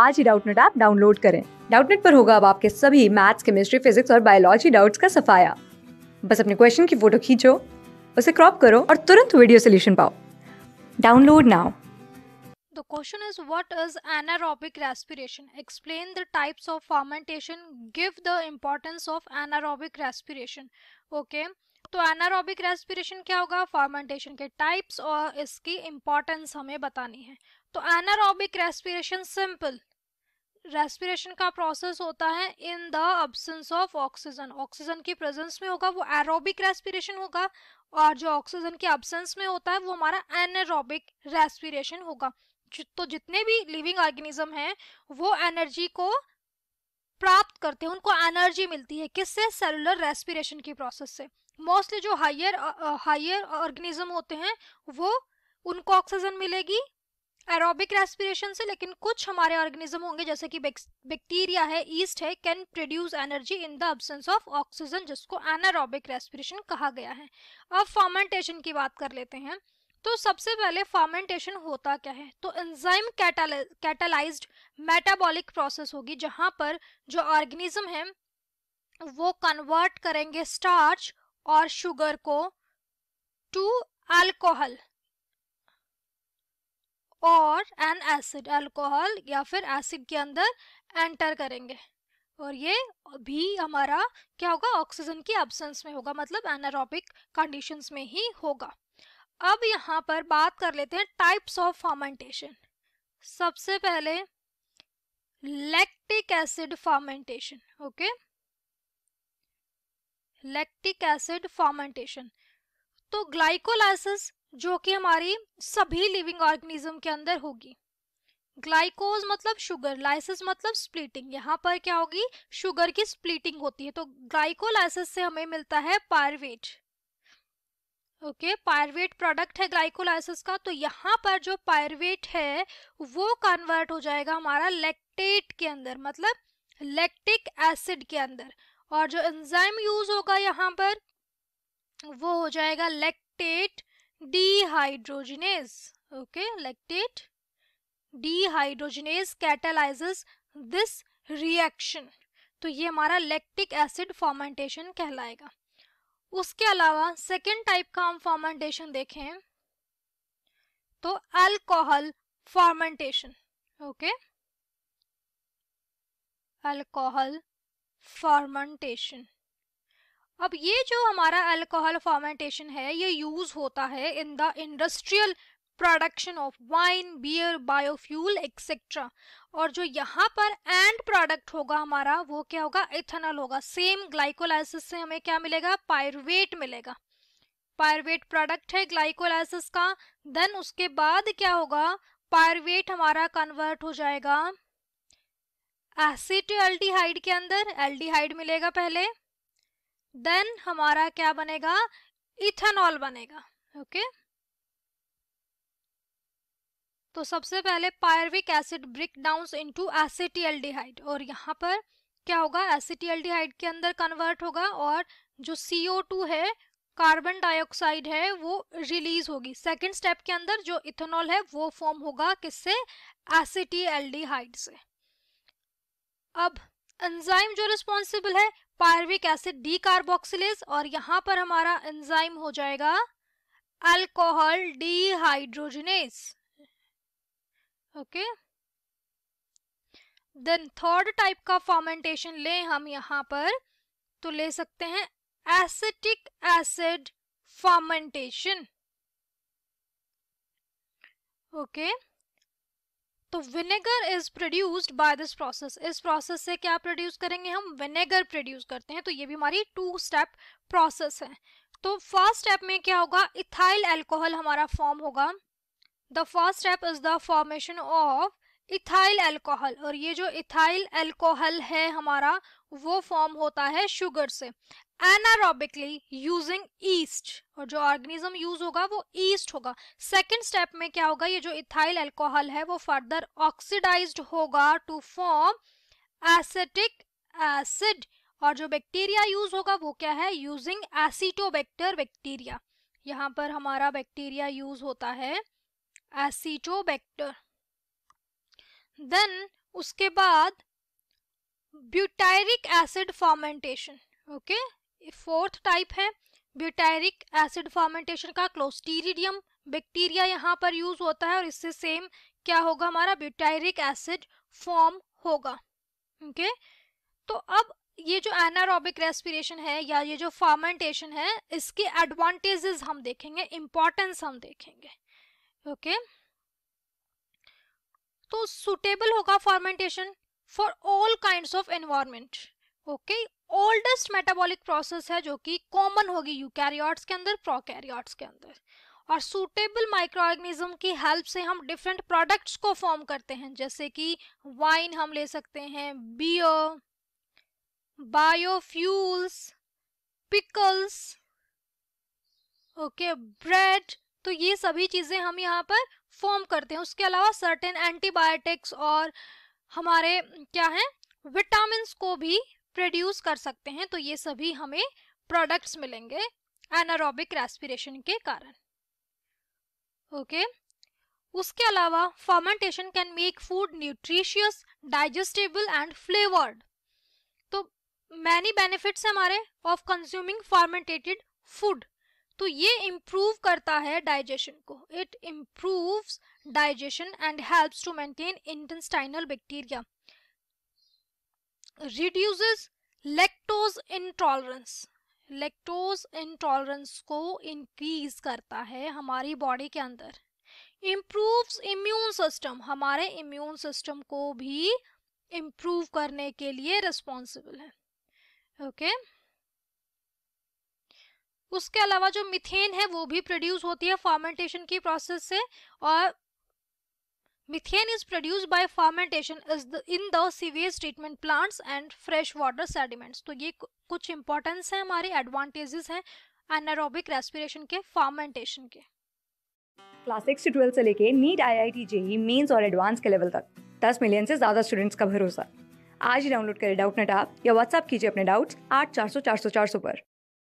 आज ही Doubtnut app download करें डाउटनेट पर होगा अब आपके सभी मैथ्स केमिस्ट्री फिजिक्स और बायोलॉजी डाउट्स का सफाया बस अपने क्वेश्चन की फोटो खींचो उसे क्रॉप करो और तुरंत वीडियो सोल्यूशन पाओ download now The question is what is anaerobic respiration? Explain the types of fermentation. Give the importance of anaerobic respiration. Okay. तो एनारोबिक रेस्पिरेशन क्या होगा फॉर्मेंटेशन के टाइप्स और इसकी इंपॉर्टेंस हमें बतानी है तो एनारोबिक रेस्पिरेशन सिंपल रेस्पिरेशन का प्रोसेस होता है in the absence of oxygen oxygen की प्रेजेंस में होगा वो एरोबिक रेस्पिरेशन होगा और जो ऑक्सीजन के अब्सेंस में होता है वो हमारा एनारोबिक रेस्पिरेशन होगा तो जितने भी लिविंग ऑर्गेनिज्म हैं वो एनर्जी को प्राप्त करते हैं उनको एनर्जी मिलती है किससे सेलुलर रेस्पिरेशन की प्रोसेस से मोस्टली जो हायर हायर ऑर्गेनिज्म होते हैं वो उनको ऑक्सीजन मिलेगी एरोबिक रेस्पिरेशन से लेकिन कुछ हमारे ऑर्गेनिज्म होंगे जैसे कि बैक्टीरिया है ईस्ट है can produce energy in the absence of oxygen जिसको एनारोबिक रेस्पिरेशन कहा गया है अब फॉर्मेंटेशन की बात कर लेते हैं तो सबसे पहले फॉर्मेंटेशन होता क्या है तो एंजाइम कैटालाइज मेटाबॉलिक प्रोसेस होगी जहां पर जो ऑर्गेनिज्म है वो कन्वर्ट करेंगे स्टार्च और शुगर को टू अल्कोहल और एन एसिड अल्कोहल या फिर एसिड के अंदर एंटर करेंगे और ये भी हमारा क्या होगा ऑक्सीजन की एब्सेंस में होगा मतलब एनारोबिक कंडीशंस में ही होगा अब यहाँ पर बात कर लेते हैं टाइप्स ऑफ फर्मेंटेशन सबसे पहले lactic acid fermentation okay okay? Lactic acid fermentation तो ग्लाइकोलाइसिस जो कि हमारी सभी लिविंग ऑर्गेनिज्म के अंदर होगी ग्लाइकोज मतलब शुगर लाइसिस मतलब स्प्लिटिंग यहाँ पर क्या होगी शुगर की स्प्लिटिंग होती है तो ग्लाइकोलाइसिस से हमें मिलता है पायरवेट ओके पायरवेट प्रोडक्ट है ग्लाइकोलाइसिस का तो यहाँ पर जो पायरवेट है वो कन्वर्ट हो जाएगा हमारा लैक्टेट के अंदर मतलब लैक्टिक एसिड के अंदर और जो एंजाइम यूज होगा यहाँ पर वो हो जाएगा lactate dehydrogenase okay lactate dehydrogenase catalyse this reaction तो ये हमारा लेक्टिक एसिड फॉर्मेंटेशन कहलाएगा उसके अलावा सेकेंड टाइप का हम फॉर्मेंटेशन देखें तो alcohol fermentation okay alcohol fermentation अब ये जो हमारा अल्कोहल फॉर्मेंटेशन है ये यूज होता है in the industrial production of wine beer biofuel etcetera और जो यहाँ पर एंड प्रोडक्ट होगा हमारा वो क्या होगा इथेनॉल होगा सेम ग्लाइकोलाइसिस से हमें क्या मिलेगा पायरवेट मिलेगा पायरवेट प्रोडक्ट है ग्लाइकोलाइसिस का देन उसके बाद क्या होगा पायरवेट हमारा कन्वर्ट हो जाएगा एसिड एल्डिहाइड के अंदर एल्डिहाइड मिलेगा पहले देन हमारा क्या बनेगा इथेनॉल बनेगा ओके तो सबसे पहले pyruvic acid break down into acetaldehyde और यहाँ पर क्या होगा एसिटियल्डिहाइड के अंदर कन्वर्ट होगा और जो CO2 है कार्बन डाइऑक्साइड है वो रिलीज होगी सेकेंड स्टेप के अंदर जो इथेनॉल है वो फॉर्म होगा किससे एसिटियल्डिहाइड से अब एंजाइम जो रिस्पॉन्सिबल है पायरविक एसिड डी कार्बोक्सिलेज और यहाँ पर हमारा एंजाइम हो जाएगा alcohol dehydrogenase okay then third type का फॉर्मेंटेशन लें हम यहाँ पर तो ले सकते हैं acetic acid fermentation okay okay. तो vinegar is produced by this process इस प्रोसेस से क्या प्रोड्यूस करेंगे हम विनेगर प्रोड्यूस करते हैं तो ये भी हमारी टू स्टेप प्रोसेस है तो फर्स्ट स्टेप में क्या होगा इथाइल एल्कोहल हमारा फॉर्म होगा the first step is the formation of ethyl alcohol और ये जो इथाइल एल्कोहल है हमारा वो फॉर्म होता है शुगर से एनारोबिकली यूजिंग ईस्ट और जो ऑर्गेनिज्म यूज होगा वो ईस्ट होगा सेकेंड स्टेप में क्या होगा ये जो इथाइल एल्कोहल है वो फर्दर ऑक्सीडाइज होगा टू फॉर्म एसिटिक एसिड और जो बैक्टीरिया यूज होगा वो क्या है यूजिंग एसिटोबैक्टर बैक्टीरिया यहाँ पर हमारा बैक्टीरिया यूज होता है एसिटोबैक्टर देन उसके बाद butyric acid fermentation okay fourth type है ब्यूटारिक एसिड फॉर्मेंटेशन का क्लोस्टीरिडियम बैक्टीरिया यहाँ पर यूज होता है और इससे सेम क्या होगा हमारा ब्यूटारिक एसिड फॉर्म होगा ओके तो अब ये जो एनारोबिक रेस्पिरेशन है या ये जो फॉर्मेंटेशन है इसके एडवांटेजेस हम देखेंगे इम्पोर्टेंस हम देखेंगे ओके तो सुटेबल होगा fermentation for all kind of environment okay oldest metabolic process है जो कि कॉमन होगी यूकैरियोट्स के अंदर प्रोकैरियोट्स के अंदर और सूटेबल माइक्रो ऑर्गेनिज्म की हेल्प से हम डिफरेंट प्रोडक्ट्स को फॉर्म करते हैं जैसे कि वाइन हम ले सकते हैं बियो बायोफ्यूल्स पिकल्स ओके ब्रेड तो ये सभी चीज़ें हम यहाँ पर फॉर्म करते हैं उसके अलावा सर्टेन एंटीबायोटिक्स और हमारे क्या हैं विटामिन को भी प्रोड्यूस कर सकते हैं तो ये सभी हमें प्रोडक्ट्स मिलेंगे एनारोबिक रेस्पिरेशन के कारण ओके okay? उसके अलावा fermentation can make food nutritious digestible and flavoured तो मैनी बेनिफिट्स हमारे ऑफ कंज्यूमिंग फर्मेंटेटेड फूड तो ये इम्प्रूव करता है डाइजेशन को it improves digestion and helps to maintain intestinal bacteria reduces lactose intolerance lactose intolerance को इंक्रीज करता है हमारी बॉडी के अंदर इम्प्रूव्स इम्यून सिस्टम हमारे इम्यून सिस्टम को भी इम्प्रूव करने के लिए रिस्पॉन्सिबल है ओके okay? उसके अलावा जो मिथेन है वो भी प्रोड्यूस होती है फॉर्मेंटेशन की प्रोसेस से और Methane is produced by fermentation is the, in the sewage treatment plants and fresh water sediments. तो ये कुछ importance है हमारे advantages हैं anaerobic respiration के fermentation के क्लास सिक्स से ट्वेल्थ से लेके NEET I I T JEE Mains और एडवांस के लेवल तक दस मिलियन से ज्यादा स्टूडेंट्स का भरोसा आज ही डाउनलोड करें डाउट नेट आप या व्हाट्सअप कीजिए अपने डाउट्स आठ चार सौ चार सौ चार सौ पर